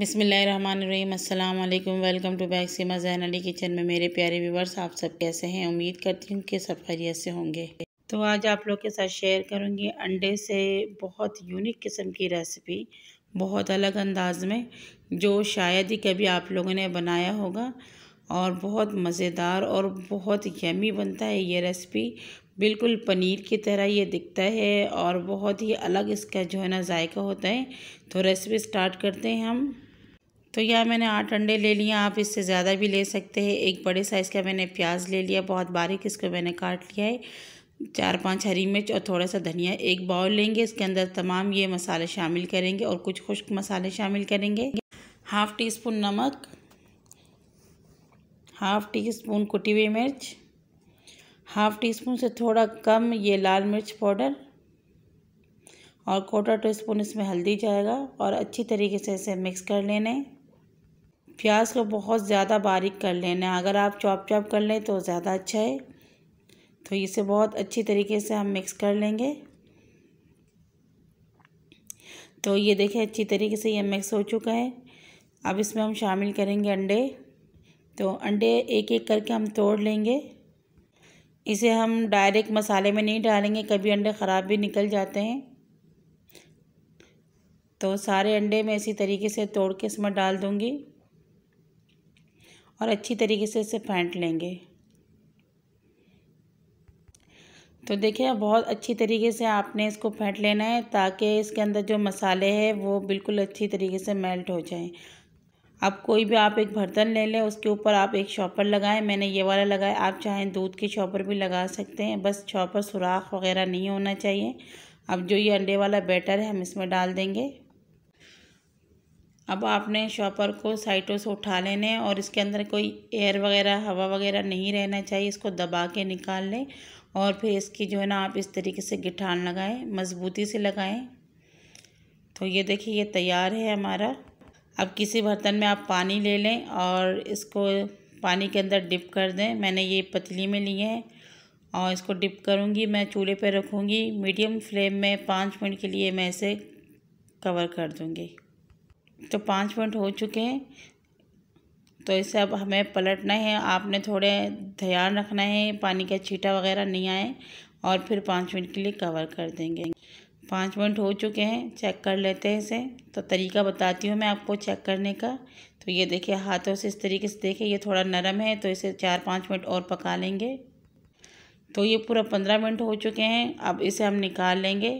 बिसमीम अल्लाम welcome to back Seema Jain Ali kitchen में मेरे प्यारे व्यूवर्स आप सब कैसे हैं उम्मीद करती हूँ कि सब खैरियत से होंगे तो आज आप लोग के साथ शेयर करूँगी अंडे से बहुत यूनिक किस्म की रेसिपी बहुत अलग अंदाज में जो शायद ही कभी आप लोगों ने बनाया होगा और बहुत मज़ेदार और बहुत यमी बनता है ये रेसिपी बिल्कुल पनीर की तरह ये दिखता है और बहुत ही अलग इसका जो है ना जायका होता है तो रेसिपी स्टार्ट करते हैं हम तो यह मैंने आठ अंडे ले लिए आप इससे ज़्यादा भी ले सकते हैं एक बड़े साइज़ का मैंने प्याज ले लिया बहुत बारीक इसको मैंने काट लिया है चार पांच हरी मिर्च और थोड़ा सा धनिया एक बाउल लेंगे इसके अंदर तमाम ये मसाले शामिल करेंगे और कुछ खुश्क मसाले शामिल करेंगे हाफ़ टी स्पून नमक हाफ़ टी स्पून कुटी हुई मिर्च हाफ़ टी स्पून से थोड़ा कम ये लाल मिर्च पाउडर और क्वार्टर टी स्पून इसमें हल्दी जाएगा और अच्छी तरीके से इसे मिक्स कर लेने प्याज को बहुत ज़्यादा बारीक कर लेना अगर आप चॉप चॉप कर लें तो ज़्यादा अच्छा है तो इसे बहुत अच्छी तरीके से हम मिक्स कर लेंगे तो ये देखें अच्छी तरीके से ये मिक्स हो चुका है अब इसमें हम शामिल करेंगे अंडे तो अंडे एक एक करके हम तोड़ लेंगे इसे हम डायरेक्ट मसाले में नहीं डालेंगे कभी अंडे ख़राब भी निकल जाते हैं तो सारे अंडे मैं इसी तरीके से तोड़ के इसमें डाल दूँगी और अच्छी तरीके से इसे फेंट लेंगे तो देखिए बहुत अच्छी तरीके से आपने इसको फेंट लेना है ताकि इसके अंदर जो मसाले हैं वो बिल्कुल अच्छी तरीके से मेल्ट हो जाएं अब कोई भी आप एक बर्तन ले लें उसके ऊपर आप एक शॉपर लगाएं मैंने ये वाला लगाया आप चाहें दूध के शॉपर भी लगा सकते हैं बस शॉपर सुराख वगैरह नहीं होना चाहिए अब जो ये अंडे वाला बैटर है हम इसमें डाल देंगे अब आपने शॉपर को साइटों से उठा लेने और इसके अंदर कोई एयर वगैरह हवा वगैरह नहीं रहना चाहिए इसको दबा के निकाल लें और फिर इसकी जो है ना आप इस तरीके से गिठान लगाएं मज़बूती से लगाएं तो ये देखिए ये तैयार है हमारा अब किसी बर्तन में आप पानी ले लें और इसको पानी के अंदर डिप कर दें मैंने ये पतली में ली है और इसको डिप करूँगी मैं चूल्हे पर रखूँगी मीडियम फ्लेम में पाँच मिनट के लिए मैं इसे कवर कर दूँगी तो पाँच मिनट हो चुके हैं तो इसे अब हमें पलटना है आपने थोड़े ध्यान रखना है पानी का छीटा वगैरह नहीं आए और फिर पाँच मिनट के लिए कवर कर देंगे पाँच मिनट हो चुके हैं चेक कर लेते हैं इसे तो तरीका बताती हूँ मैं आपको चेक करने का तो ये देखिए हाथों से इस तरीके से देखिए ये थोड़ा नरम है तो इसे चार पाँच मिनट और पका लेंगे तो ये पूरा पंद्रह मिनट हो चुके हैं अब इसे हम निकाल लेंगे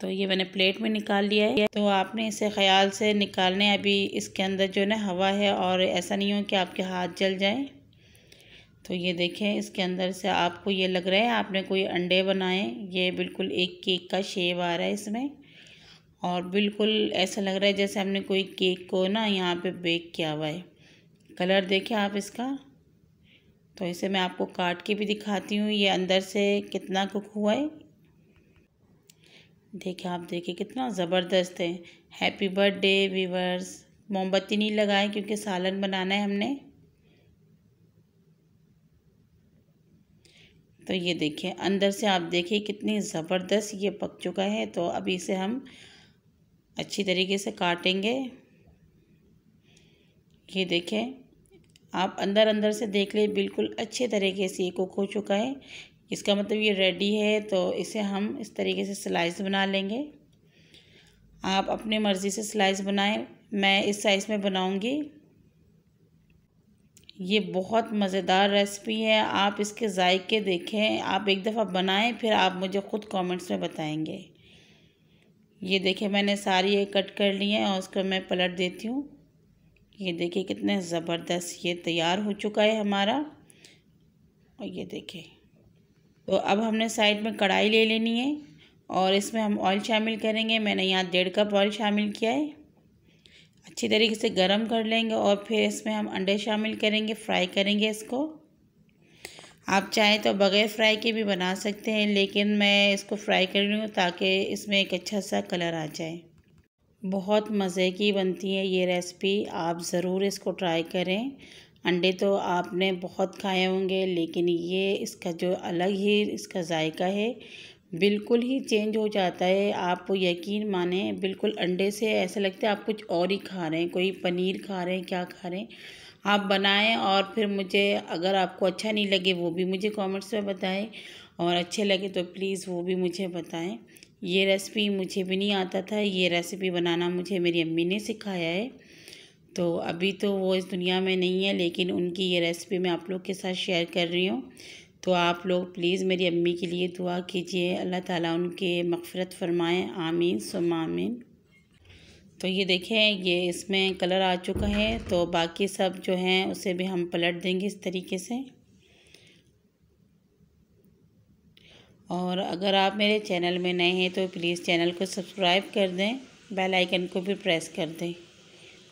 तो ये मैंने प्लेट में निकाल लिया है तो आपने इसे ख्याल से निकालने अभी इसके अंदर जो ना हवा है और ऐसा नहीं हो कि आपके हाथ जल जाए तो ये देखें इसके अंदर से आपको ये लग रहा है आपने कोई अंडे बनाए ये बिल्कुल एक केक का शेव आ रहा है इसमें और बिल्कुल ऐसा लग रहा है जैसे हमने कोई केक को ना यहाँ पे बेक किया हुआ है कलर देखें आप इसका तो इसे मैं आपको काट के भी दिखाती हूँ ये अंदर से कितना कुक हुआ है देखिए आप देखिए कितना ज़बरदस्त है हैप्पी बर्थडे वीवर्स मोमबत्ती नहीं लगाए क्योंकि सालन बनाना है हमने तो ये देखिए अंदर से आप देखिए कितनी ज़बरदस्त ये पक चुका है तो अभी इसे हम अच्छी तरीके से काटेंगे ये देखें आप अंदर अंदर से देख लें बिल्कुल अच्छे तरीके से ये कुक हो चुका है इसका मतलब ये रेडी है तो इसे हम इस तरीके से स्लाइस बना लेंगे आप अपनी मर्ज़ी से स्लाइस बनाएं मैं इस साइज़ में बनाऊंगी ये बहुत मज़ेदार रेसिपी है आप इसके जायके देखें आप एक दफ़ा बनाएं फिर आप मुझे ख़ुद कमेंट्स में बताएंगे ये देखें मैंने सारी ये कट कर ली हैं और उसको मैं पलट देती हूँ ये देखें कितने ज़बरदस्त ये तैयार हो चुका है हमारा और ये देखें तो अब हमने साइड में कढ़ाई ले लेनी है और इसमें हम ऑयल शामिल करेंगे मैंने यहाँ डेढ़ कप ऑयल शामिल किया है अच्छी तरीके से गर्म कर लेंगे और फिर इसमें हम अंडे शामिल करेंगे फ्राई करेंगे इसको आप चाहें तो बग़ैर फ्राई के भी बना सकते हैं लेकिन मैं इसको फ्राई कर रही हूँ ताकि इसमें एक अच्छा सा कलर आ जाए बहुत मज़े की बनती है ये रेसिपी आप ज़रूर इसको ट्राई करें अंडे तो आपने बहुत खाए होंगे लेकिन ये इसका जो अलग ही इसका जायका है बिल्कुल ही चेंज हो जाता है आप यकीन माने बिल्कुल अंडे से ऐसा लगता है आप कुछ और ही खा रहे हैं कोई पनीर खा रहे हैं क्या खा रहे हैं आप बनाएं और फिर मुझे अगर आपको अच्छा नहीं लगे वो भी मुझे कमेंट्स में बताएं और अच्छे लगे तो प्लीज़ वो भी मुझे बताएं ये रेसिपी मुझे भी नहीं आता था ये रेसिपी बनाना मुझे मेरी अम्मी ने सिखाया है तो अभी तो वो इस दुनिया में नहीं है लेकिन उनकी ये रेसिपी मैं आप लोग के साथ शेयर कर रही हूँ तो आप लोग प्लीज़ मेरी अम्मी के लिए दुआ कीजिए अल्लाह ताला उनके मफ़रत फरमाएँ आमीन सुम आमीन तो ये देखें ये इसमें कलर आ चुका है तो बाकी सब जो हैं उसे भी हम पलट देंगे इस तरीके से और अगर आप मेरे चैनल में नए हैं तो प्लीज़ चैनल को सब्सक्राइब कर दें बेल आइकन को भी प्रेस कर दें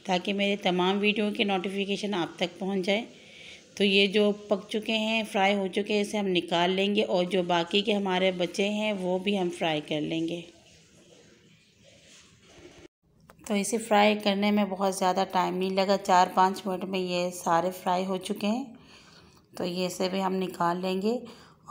ताकि मेरे तमाम वीडियो के नोटिफिकेशन आप तक पहुंच जाए तो ये जो पक चुके हैं फ्राई हो चुके हैं इसे हम निकाल लेंगे और जो बाकी के हमारे बचे हैं वो भी हम फ्राई कर लेंगे तो इसे फ्राई करने में बहुत ज़्यादा टाइम नहीं लगा चार पाँच मिनट में ये सारे फ्राई हो चुके हैं तो ये से भी हम निकाल लेंगे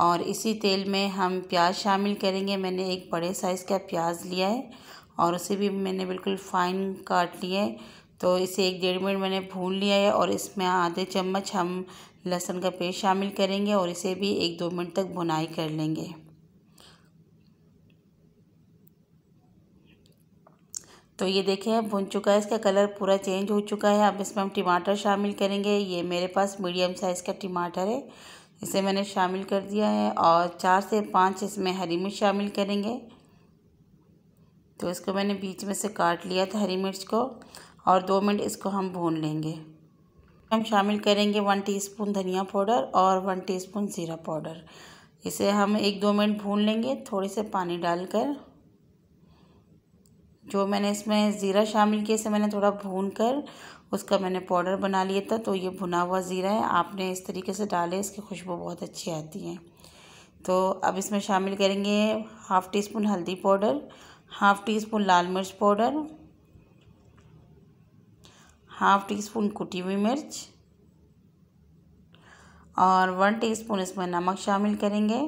और इसी तेल में हम प्याज शामिल करेंगे मैंने एक बड़े साइज़ का प्याज लिया है और उसे भी मैंने बिल्कुल फ़ाइन काट लिया है तो इसे एक डेढ़ मिनट मैंने भून लिया है और इसमें आधे चम्मच हम लहसुन का पेस्ट शामिल करेंगे और इसे भी एक दो मिनट तक भुनाई कर लेंगे तो ये देखें भुन चुका है इसका कलर पूरा चेंज हो चुका है अब इसमें हम टमाटर शामिल करेंगे ये मेरे पास मीडियम साइज़ का टमाटर है इसे मैंने शामिल कर दिया है और चार से पाँच इसमें हरी मिर्च शामिल करेंगे तो इसको मैंने बीच में से काट लिया था हरी मिर्च को और दो मिनट इसको हम भून लेंगे हम शामिल करेंगे वन टीस्पून धनिया पाउडर और वन टीस्पून ज़ीरा पाउडर इसे हम एक दो मिनट भून लेंगे थोड़े से पानी डालकर जो मैंने इसमें ज़ीरा शामिल किया इसे मैंने थोड़ा भून कर उसका मैंने पाउडर बना लिया था तो ये भुना हुआ ज़ीरा है आपने इस तरीके से डाले इसकी खुशबू बहुत अच्छी आती है तो अब इसमें शामिल करेंगे हाफ़ टी स्पून हल्दी पाउडर हाफ़ टी स्पून लाल मिर्च पाउडर हाफ टी स्पून कुटी हुई मिर्च और वन टीस्पून इसमें नमक शामिल करेंगे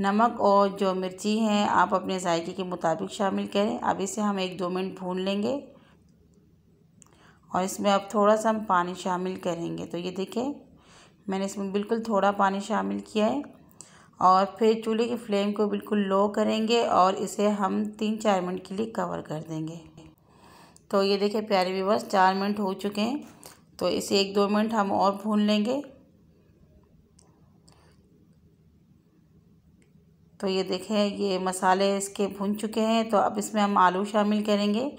नमक और जो मिर्ची है आप अपने जायके के मुताबिक शामिल करें अब इसे हम एक दो मिनट भून लेंगे और इसमें अब थोड़ा सा हम पानी शामिल करेंगे तो ये देखें मैंने इसमें बिल्कुल थोड़ा पानी शामिल किया है और फिर चूल्हे की फ्लेम को बिल्कुल लो करेंगे और इसे हम तीन चार मिनट के लिए कवर कर देंगे तो ये देखिए प्यारे व्यूवर्स चार मिनट हो चुके हैं तो इसे एक दो मिनट हम और भून लेंगे तो ये देखें ये मसाले इसके भून चुके हैं तो अब इसमें हम आलू शामिल करेंगे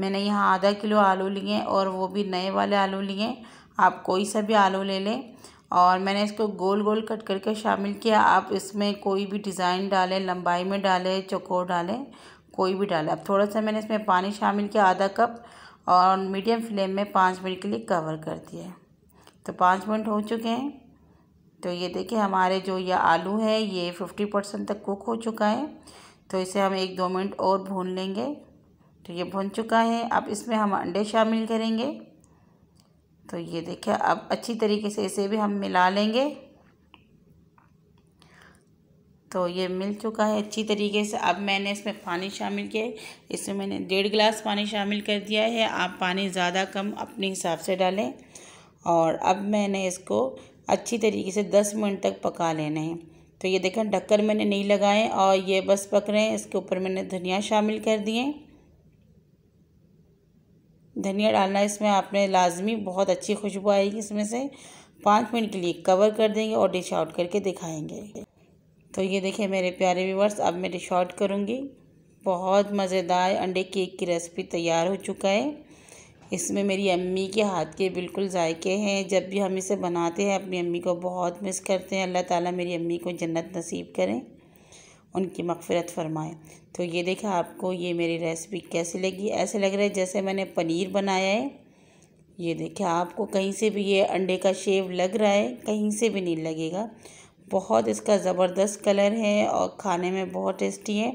मैंने यहाँ आधा किलो आलू लिए और वो भी नए वाले आलू लिए आप कोई सा भी आलू ले लें और मैंने इसको गोल गोल कट करके शामिल किया आप इसमें कोई भी डिज़ाइन डालें लंबाई में डालें चकोर डालें कोई भी डाला अब थोड़ा सा मैंने इसमें पानी शामिल किया आधा कप और मीडियम फ्लेम में पाँच मिनट के लिए कवर कर दिया तो पाँच मिनट हो चुके हैं तो ये देखिए हमारे जो ये आलू है ये फिफ्टी परसेंट तक कुक हो चुका है तो इसे हम एक दो मिनट और भून लेंगे तो ये भुन चुका है अब इसमें हम अंडे शामिल करेंगे तो ये देखिए अब अच्छी तरीके से इसे भी हम मिला लेंगे तो ये मिल चुका है अच्छी तरीके से अब मैंने इसमें पानी शामिल किया है इसमें मैंने डेढ़ गिलास पानी शामिल कर दिया है आप पानी ज़्यादा कम अपने हिसाब से डालें और अब मैंने इसको अच्छी तरीके से दस मिनट तक पका लेना है तो ये देखें ढक्कर मैंने नहीं लगाए और ये बस पक रहे हैं इसके ऊपर मैंने धनिया शामिल कर दिए धनिया डालना इसमें आपने लाजमी बहुत अच्छी खुशबू आएगी इसमें से पाँच मिनट के लिए कवर कर देंगे और डिश आउट करके दिखाएंगे तो ये देखिए मेरे प्यारे व्यूवर्स अब मैं रिशॉर्ट करूँगी बहुत मज़ेदार अंडे केक की रेसिपी तैयार हो चुका है इसमें मेरी अम्मी के हाथ के बिल्कुल जायके हैं जब भी हम इसे बनाते हैं अपनी अम्मी को बहुत मिस करते हैं अल्लाह ताला मेरी अम्मी को जन्नत नसीब करें उनकी मगफरत फरमाएं तो ये देखा आपको ये मेरी रेसिपी कैसी लगी ऐसे लग रहा है जैसे मैंने पनीर बनाया है ये देखा आपको कहीं से भी ये अंडे का शेव लग रहा है कहीं से भी नहीं लगेगा बहुत इसका ज़बरदस्त कलर है और खाने में बहुत टेस्टी है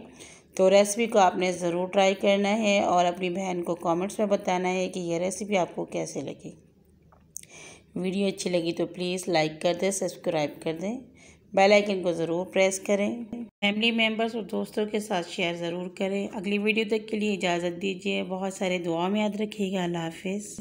तो रेसिपी को आपने ज़रूर ट्राई करना है और अपनी बहन को कमेंट्स में बताना है कि यह रेसिपी आपको कैसे लगी वीडियो अच्छी लगी तो प्लीज़ लाइक कर दें सब्सक्राइब कर दें बेल आइकन को ज़रूर प्रेस करें फैमिली मेम्बर्स और दोस्तों के साथ शेयर ज़रूर करें अगली वीडियो तक के लिए इजाज़त दीजिए बहुत सारे दुआ में याद रखिएगा अल्लाह हाफिज़